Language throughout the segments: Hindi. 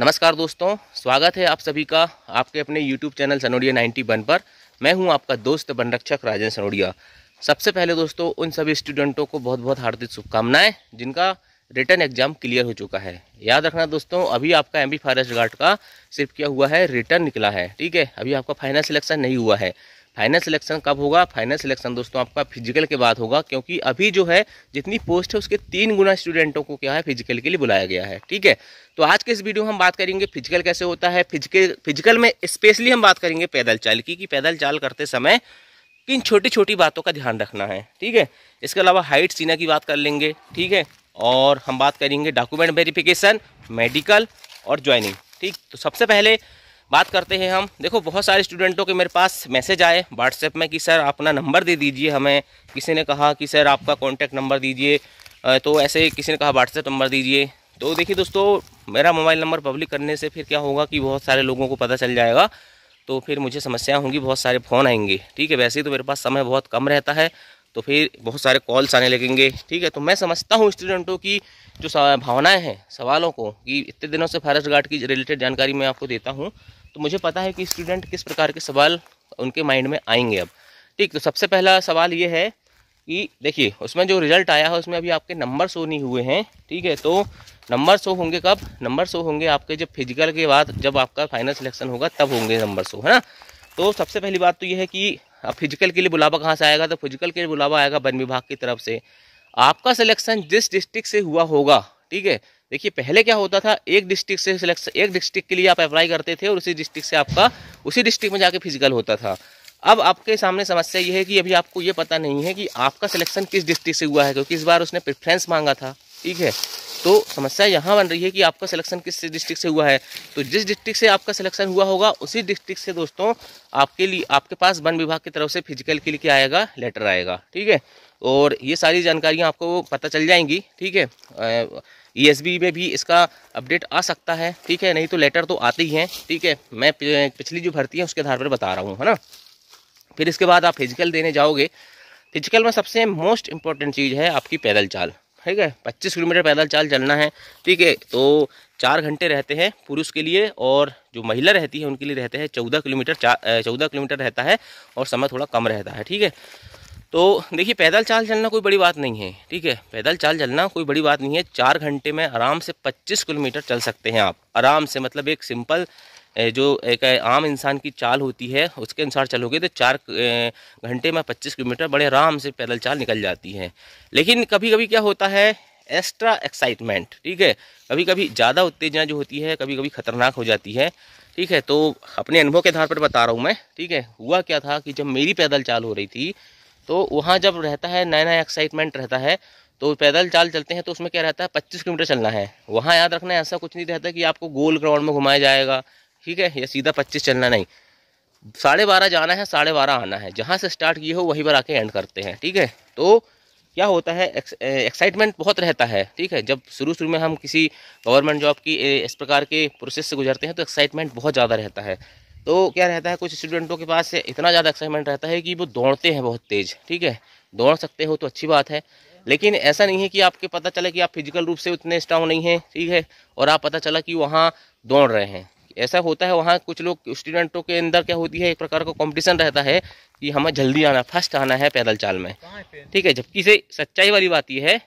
नमस्कार दोस्तों स्वागत है आप सभी का आपके अपने YouTube channel Sanodia ninety one पर मैं हूं आपका दोस्त वन रक्षक राजन सनोडिया सबसे पहले दोस्तों उन सभी स्टूडेंटों को बहुत बहुत हार्दिक शुभकामनाएं जिनका रिटर्न एग्जाम क्लियर हो चुका है याद रखना दोस्तों अभी आपका एम बी फॉरेस्ट गार्ड का सिर्फ क्या हुआ है रिटर्न निकला है ठीक है अभी आपका फाइनल सिलेक्शन नहीं हुआ है फाइनल सिलेक्शन कब होगा फाइनल सिलेक्शन दोस्तों आपका फिजिकल के बाद होगा क्योंकि अभी जो है जितनी पोस्ट है उसके तीन गुना स्टूडेंटों को क्या है फिजिकल के लिए बुलाया गया है ठीक है तो आज के इस वीडियो में हम बात करेंगे फिजिकल कैसे होता है फिजिकल फिजिकल में स्पेशली हम बात करेंगे पैदल चाल की कि पैदल चाल करते समय किन छोटी छोटी बातों का ध्यान रखना है ठीक है इसके अलावा हाइट सीना की बात कर लेंगे ठीक है और हम बात करेंगे डॉक्यूमेंट वेरिफिकेशन मेडिकल और ज्वाइनिंग ठीक तो सबसे पहले बात करते हैं हम देखो बहुत सारे स्टूडेंटों के मेरे पास मैसेज आए व्हाट्सएप में कि सर अपना नंबर दे दीजिए हमें किसी ने कहा कि सर आपका कॉन्टैक्ट नंबर दीजिए तो ऐसे किसी ने कहा व्हाट्सएप नंबर दीजिए तो देखिए दोस्तों मेरा मोबाइल नंबर पब्लिक करने से फिर क्या होगा कि बहुत सारे लोगों को पता चल जाएगा तो फिर मुझे समस्याएं होंगी बहुत सारे फ़ोन आएंगे ठीक है वैसे ही तो मेरे पास समय बहुत कम रहता है तो फिर बहुत सारे कॉल्स आने लगेंगे ठीक है तो मैं समझता हूँ स्टूडेंटों की जो भावनाएं हैं सवालों को कि इतने दिनों से फॉरेस्ट गार्ड की रिलेटेड जानकारी मैं आपको देता हूँ तो मुझे पता है कि स्टूडेंट किस प्रकार के सवाल उनके माइंड में आएंगे अब ठीक तो सबसे पहला सवाल ये है कि देखिए उसमें जो रिजल्ट आया है उसमें अभी आपके नंबर शो नहीं हुए हैं ठीक है तो नंबर शो होंगे कब नंबर शो होंगे आपके जब फिजिकल के बाद जब आपका फाइनल सिलेक्शन होगा तब होंगे नंबर शो है ना तो सबसे पहली बात तो ये है कि अब फिजिकल के लिए बुलावा कहाँ से आएगा तो फिजिकल के लिए बुलावा आएगा वन विभाग की तरफ से आपका सिलेक्शन जिस डिस्ट्रिक्ट से हुआ होगा ठीक है देखिए पहले क्या होता था एक डिस्ट्रिक्ट से सिलेक्शन एक डिस्ट्रिक्ट के लिए आप अप्लाई करते थे और उसी डिस्ट्रिक्ट से आपका उसी डिस्ट्रिक्ट में जाके फिजिकल होता था अब आपके सामने समस्या ये है कि अभी आपको ये पता नहीं है कि आपका सिलेक्शन किस डिस्ट्रिक्ट से हुआ है क्योंकि इस बार उसने प्रेफरेंस मांगा था ठीक है तो समस्या यहाँ बन रही है कि आपका सिलेक्शन किस डिस्ट्रिक्ट से हुआ है तो जिस डिस्ट्रिक्ट से आपका सिलेक्शन हुआ होगा उसी डिस्ट्रिक्ट से दोस्तों आपके लिए आपके पास वन विभाग की तरफ से फिजिकल के लिए आएगा लेटर आएगा ठीक है और ये सारी जानकारियाँ आपको पता चल जाएंगी ठीक है ई e में भी इसका अपडेट आ सकता है ठीक है नहीं तो लेटर तो आते ही हैं ठीक है मैं पिछली जो भर्ती है उसके आधार पर बता रहा हूँ है ना फिर इसके बाद आप फिजिकल देने जाओगे फिजिकल में सबसे मोस्ट इंपॉर्टेंट चीज़ है आपकी पैदल चाल ठीक है पच्चीस किलोमीटर पैदल चाल चलना है ठीक है तो चार घंटे रहते हैं पुरुष के लिए और जो महिला रहती है उनके लिए रहते हैं चौदह किलोमीटर चौदह किलोमीटर रहता है और समय थोड़ा कम रहता है ठीक है तो देखिए पैदल चाल चलना कोई बड़ी बात नहीं है ठीक है पैदल चाल चलना कोई बड़ी बात नहीं है चार घंटे में आराम से पच्चीस किलोमीटर चल सकते हैं आप आराम से मतलब एक सिंपल जो एक आम इंसान की चाल होती है उसके अनुसार चलोगे तो चार घंटे में पच्चीस किलोमीटर बड़े आराम से पैदल चाल निकल जाती है लेकिन कभी कभी क्या होता है एक्स्ट्रा एक्साइटमेंट ठीक है कभी कभी ज़्यादा उत्तेजना जो होती है कभी कभी खतरनाक हो जाती है ठीक है तो अपने अनुभव के आधार पर बता रहा हूँ मैं ठीक है हुआ क्या था कि जब मेरी पैदल चाल हो रही थी तो वहाँ जब रहता है नया नया एक्साइटमेंट रहता है तो पैदल चाल चलते हैं तो उसमें क्या रहता है पच्चीस किलोमीटर चलना है वहाँ याद रखना है ऐसा कुछ नहीं रहता कि आपको गोल ग्राउंड में घुमाया जाएगा ठीक है या सीधा पच्चीस चलना नहीं साढ़े बारह जाना है साढ़े बारह आना है जहाँ से स्टार्ट किए हो वहीं पर आके एंड करते हैं ठीक है तो क्या होता है एक्साइटमेंट बहुत रहता है ठीक है जब शुरू शुरू में हम किसी गवर्नमेंट जॉब की इस प्रकार के प्रोसेस से गुजरते हैं तो एक्साइटमेंट बहुत ज़्यादा रहता है तो क्या रहता है कुछ स्टूडेंटों के पास इतना ज़्यादा एक्साइटमेंट रहता है कि वो दौड़ते हैं बहुत तेज़ ठीक है दौड़ सकते हो तो अच्छी बात है लेकिन ऐसा नहीं है कि आपके पता चला कि आप फिजिकल रूप से उतने स्ट्रांग नहीं हैं ठीक है और आप पता चला कि वहाँ दौड़ रहे हैं ऐसा होता है वहाँ कुछ लोग स्टूडेंटों के अंदर क्या होती है एक प्रकार का कंपटीशन रहता है कि हमें जल्दी आना फर्स्ट आना है पैदल चाल में ठीक है जबकि से सच्चाई वाली बात यह है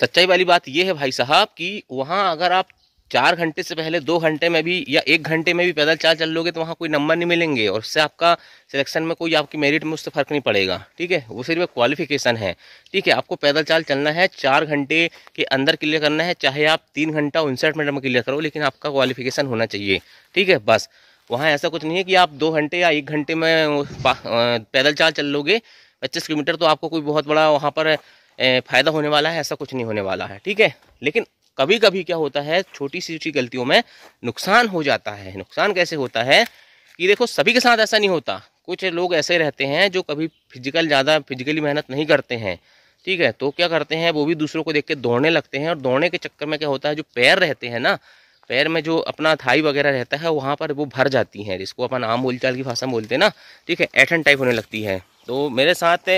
सच्चाई वाली बात यह है भाई साहब कि वहाँ अगर आप चार घंटे से पहले दो घंटे में भी या एक घंटे में भी पैदल चाल चल लोगे तो वहाँ कोई नंबर नहीं मिलेंगे और उससे आपका सिलेक्शन में कोई आपकी मेरिट में उससे फ़र्क नहीं पड़ेगा ठीक है वो सिर्फ क्वालिफिकेशन है ठीक है आपको पैदल चाल चलना है चार घंटे के अंदर क्लियर करना है चाहे आप तीन घंटा उनसठ मिनट में क्लियर करो लेकिन आपका क्वालिफिकेशन होना चाहिए ठीक है बस वहाँ ऐसा कुछ नहीं है कि आप दो घंटे या एक घंटे में पैदल चाल चल लोगे पच्चीस किलोमीटर तो आपको कोई बहुत बड़ा वहाँ पर फ़ायदा होने वाला है ऐसा कुछ नहीं होने वाला है ठीक है लेकिन कभी कभी क्या होता है छोटी सी छोटी गलतियों में नुकसान हो जाता है नुकसान कैसे होता है कि देखो सभी के साथ ऐसा नहीं होता कुछ लोग ऐसे रहते हैं जो कभी फिजिकल ज़्यादा फिजिकली मेहनत नहीं करते हैं ठीक है तो क्या करते हैं वो भी दूसरों को देख के दौड़ने लगते हैं और दौड़ने के चक्कर में क्या होता है जो पैर रहते हैं ना पैर में जो अपना थाई वगैरह रहता है वहाँ पर वो भर जाती हैं जिसको अपन आम बोलचाल की भाषा में बोलते हैं ना ठीक है ऐठन टाइप होने लगती है तो मेरे साथ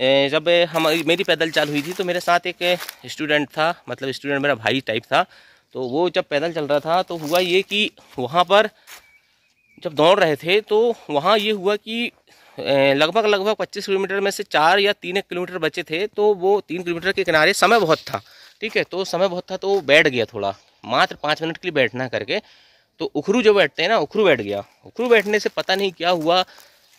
जब हमारी मेरी पैदल चाल हुई थी तो मेरे साथ एक स्टूडेंट था मतलब स्टूडेंट मेरा भाई टाइप था तो वो जब पैदल चल रहा था तो हुआ ये कि वहाँ पर जब दौड़ रहे थे तो वहाँ ये हुआ कि लगभग लगभग 25 किलोमीटर में से चार या तीन एक किलोमीटर बचे थे तो वो तीन किलोमीटर के किनारे समय बहुत था ठीक है तो समय बहुत था तो बैठ गया थोड़ा मात्र पाँच मिनट के लिए बैठना करके तो उखरू जो बैठते हैं ना उखरू बैठ गया उखरू बैठने से पता नहीं क्या हुआ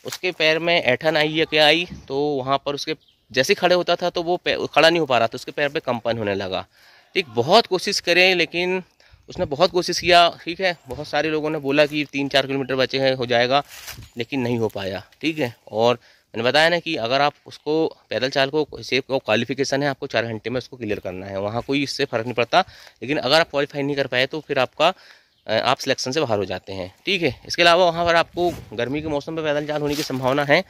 उसके पैर में ऐठन आई या क्या आई तो वहाँ पर उसके जैसे खड़े होता था तो वो खड़ा नहीं हो पा रहा था उसके पैर पे कंपन होने लगा ठीक बहुत कोशिश करें लेकिन उसने बहुत कोशिश किया ठीक है बहुत सारे लोगों ने बोला कि तीन चार किलोमीटर बचे हैं हो जाएगा लेकिन नहीं हो पाया ठीक है और मैंने बताया ना कि अगर आप उसको पैदल चाल को सेफ क्वालिफिकेशन है आपको चार घंटे में उसको क्लियर करना है वहाँ कोई इससे फ़र्क नहीं पड़ता लेकिन अगर आप क्वालिफाई नहीं कर पाए तो फिर आपका आप सिलेक्शन से बाहर हो जाते हैं ठीक है इसके अलावा वहाँ पर आपको गर्मी के मौसम में पैदल चाल होने की संभावना है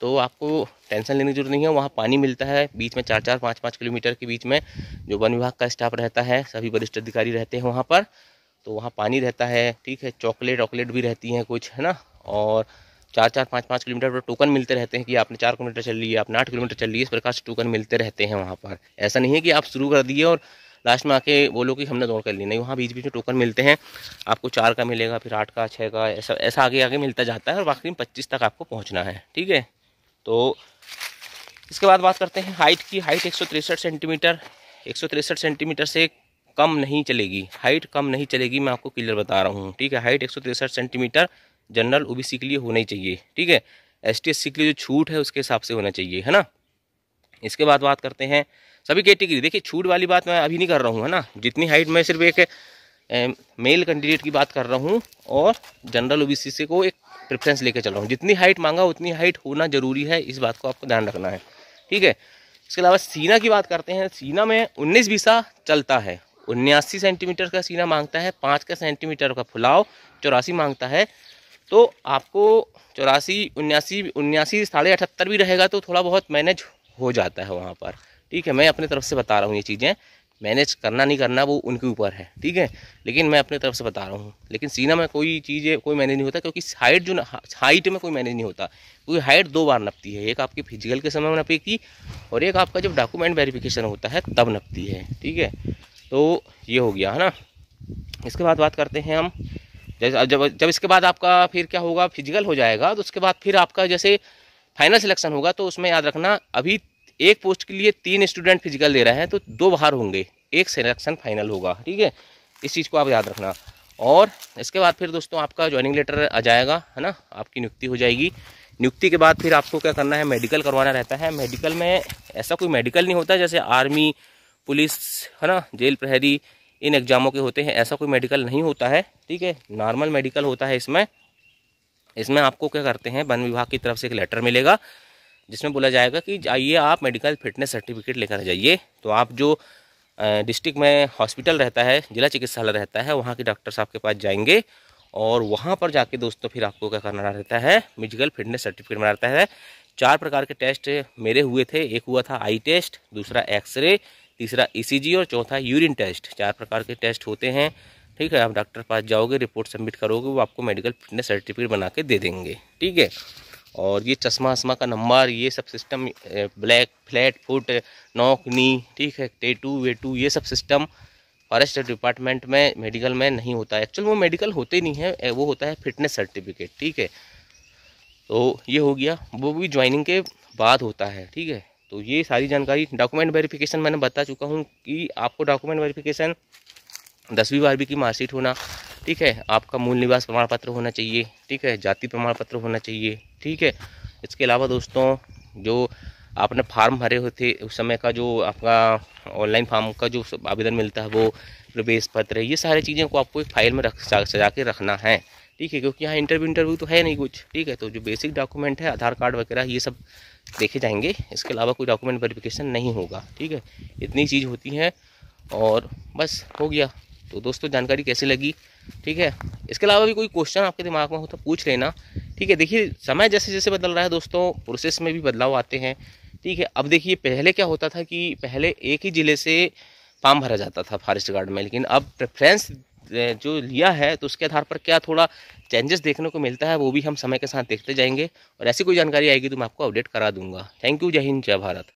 तो आपको टेंशन लेने की जरूरत नहीं है वहाँ पानी मिलता है बीच में चार चार पाँच पाँच किलोमीटर के बीच में जो वन विभाग का स्टाफ रहता है सभी वरिष्ठ अधिकारी रहते हैं वहाँ पर तो वहाँ पानी रहता है ठीक है चॉकलेट वॉकलेट भी रहती हैं कुछ है ना और चार चार पाँच पाँच किलोमीटर पर टोकन मिलते रहते हैं कि आपने चार किलोमीटर चल लिए आपने आठ किलोमीटर चल लिए इस प्रकार से टोकन मिलते रहते हैं वहाँ पर ऐसा नहीं है कि आप शुरू कर दिए और लास्ट में आके बोलो कि हमने दौड़ कर ली नहीं वहाँ बीच बीच में टोकन मिलते हैं आपको चार का मिलेगा फिर आठ का छः का ऐसा ऐसा आगे आगे मिलता जाता है और आखिर में पच्चीस तक आपको पहुँचना है ठीक है तो इसके बाद बात करते हैं हाइट की हाइट एक सेंटीमीटर एक सेंटीमीटर से कम नहीं चलेगी हाइट कम नहीं चलेगी मैं आपको क्लियर बता रहा हूँ ठीक है हाइट एक सेंटीमीटर जनरल ओबीसी के लिए होना ही चाहिए ठीक है एस टी के लिए जो छूट है उसके हिसाब से होना चाहिए है ना इसके बाद बात करते हैं सभी कैटेगरी देखिए छूट वाली बात मैं अभी नहीं कर रहा हूँ है ना जितनी हाइट मैं सिर्फ एक मेल कैंडिडेट की बात कर रहा हूँ और जनरल ओबीसी से को एक प्रेफरेंस लेकर चल रहा हूँ जितनी हाइट मांगा उतनी हाइट होना जरूरी है इस बात को आपको ध्यान रखना है ठीक है इसके अलावा सीना की बात करते हैं सीना में उन्नीस बीसा चलता है उन्यासी सेंटीमीटर का सीना मांगता है पाँच का सेंटीमीटर का फुलाव चौरासी मांगता है तो आपको चौरासी उन्यासी उन्यासी साढ़े अठहत्तर भी रहेगा तो थोड़ा बहुत मैनेज हो जाता है वहाँ पर ठीक है मैं अपने तरफ से बता रहा हूँ ये चीज़ें मैनेज करना नहीं करना वो उनके ऊपर है ठीक है लेकिन मैं अपने तरफ से बता रहा हूँ लेकिन सीना में कोई चीज़ कोई मैनेज नहीं होता क्योंकि हाइट जो हाइट में कोई मैनेज नहीं होता क्योंकि हाइट दो बार नपती है एक आपकी फिजिकल के समय में नपेगी और एक आपका जब डॉक्यूमेंट वेरिफिकेशन होता है तब नपती है ठीक है तो ये हो गया है ना इसके बाद बात करते हैं हम जैसे जब जब इसके बाद आपका फिर क्या होगा फिजिकल हो जाएगा तो उसके बाद फिर आपका जैसे फाइनल सिलेक्शन होगा तो उसमें याद रखना अभी एक पोस्ट के लिए तीन स्टूडेंट फिजिकल दे रहे हैं तो दो बाहर होंगे एक सिलेक्शन फाइनल होगा ठीक है इस चीज़ को आप याद रखना और इसके बाद फिर दोस्तों आपका ज्वाइनिंग लेटर आ जाएगा है ना आपकी नियुक्ति हो जाएगी नियुक्ति के बाद फिर आपको क्या करना है मेडिकल करवाना रहता है मेडिकल में ऐसा कोई मेडिकल नहीं होता जैसे आर्मी पुलिस है ना जेल प्रहरी इन एग्ज़ामों के होते हैं ऐसा कोई मेडिकल नहीं होता है ठीक है नॉर्मल मेडिकल होता है इसमें इसमें आपको क्या करते हैं वन विभाग की तरफ से एक लेटर मिलेगा जिसमें बोला जाएगा कि आइए आप मेडिकल फिटनेस सर्टिफिकेट लेकर जाइए तो आप जो डिस्ट्रिक्ट में हॉस्पिटल रहता है जिला चिकित्सालय रहता है वहाँ के डॉक्टर साहब के पास जाएंगे और वहाँ पर जाके दोस्तों फिर आपको क्या करना रहता है मेडिकल फिटनेस सर्टिफिकेट बना रहता है चार प्रकार के टेस्ट मेरे हुए थे एक हुआ था आई टेस्ट दूसरा एक्सरे तीसरा ईसीजी और चौथा यूरिन टेस्ट चार प्रकार के टेस्ट होते हैं ठीक है आप डॉक्टर पास जाओगे रिपोर्ट सबमिट करोगे वो आपको मेडिकल फिटनेस सर्टिफिकेट बना के दे देंगे ठीक है और ये चश्मा वस्मा का नंबर ये सब सिस्टम ब्लैक फ्लैट फुट नोक नी ठीक है टेटू वेटू ये सब सिस्टम फॉरेस्ट डिपार्टमेंट में मेडिकल में नहीं होता है एक्चुअल वो मेडिकल होते नहीं है वो होता है फिटनेस सर्टिफिकेट ठीक है तो ये हो गया वो भी ज्वाइनिंग के बाद होता है ठीक है तो ये सारी जानकारी डॉक्यूमेंट वेरिफिकेशन मैंने बता चुका हूँ कि आपको डॉक्यूमेंट वेरिफिकेशन दसवीं बारहवीं की मार्कशीट होना ठीक है आपका मूल निवास प्रमाण पत्र होना चाहिए ठीक है जाति प्रमाण पत्र होना चाहिए ठीक है इसके अलावा दोस्तों जो आपने फार्म भरे हुए थे उस समय का जो आपका ऑनलाइन फार्म का जो आवेदन मिलता है वो प्रवेश पत्र ये सारी चीज़ें को आपको एक फाइल में रख सजा के रखना है ठीक है क्योंकि यहाँ इंटरव्यू इंटरव्यू तो है नहीं कुछ ठीक है तो जो बेसिक डॉक्यूमेंट है आधार कार्ड वगैरह ये सब देखे जाएंगे इसके अलावा कोई डॉक्यूमेंट वेरिफिकेशन नहीं होगा ठीक है इतनी चीज़ होती है और बस हो गया तो दोस्तों जानकारी कैसे लगी ठीक है इसके अलावा भी कोई क्वेश्चन आपके दिमाग में हो तो पूछ लेना ठीक है देखिए समय जैसे जैसे बदल रहा है दोस्तों प्रोसेस में भी बदलाव आते हैं ठीक है अब देखिए पहले क्या होता था कि पहले एक ही ज़िले से फार्म भरा जाता था फॉरेस्ट गार्ड में लेकिन अब प्रेफरेंस जो लिया है तो उसके आधार पर क्या थोड़ा चेंजेस देखने को मिलता है वो भी हम समय के साथ देखते जाएंगे और ऐसी कोई जानकारी आएगी तो मैं आपको अपडेट करा दूंगा थैंक यू जय हिंद जय भारत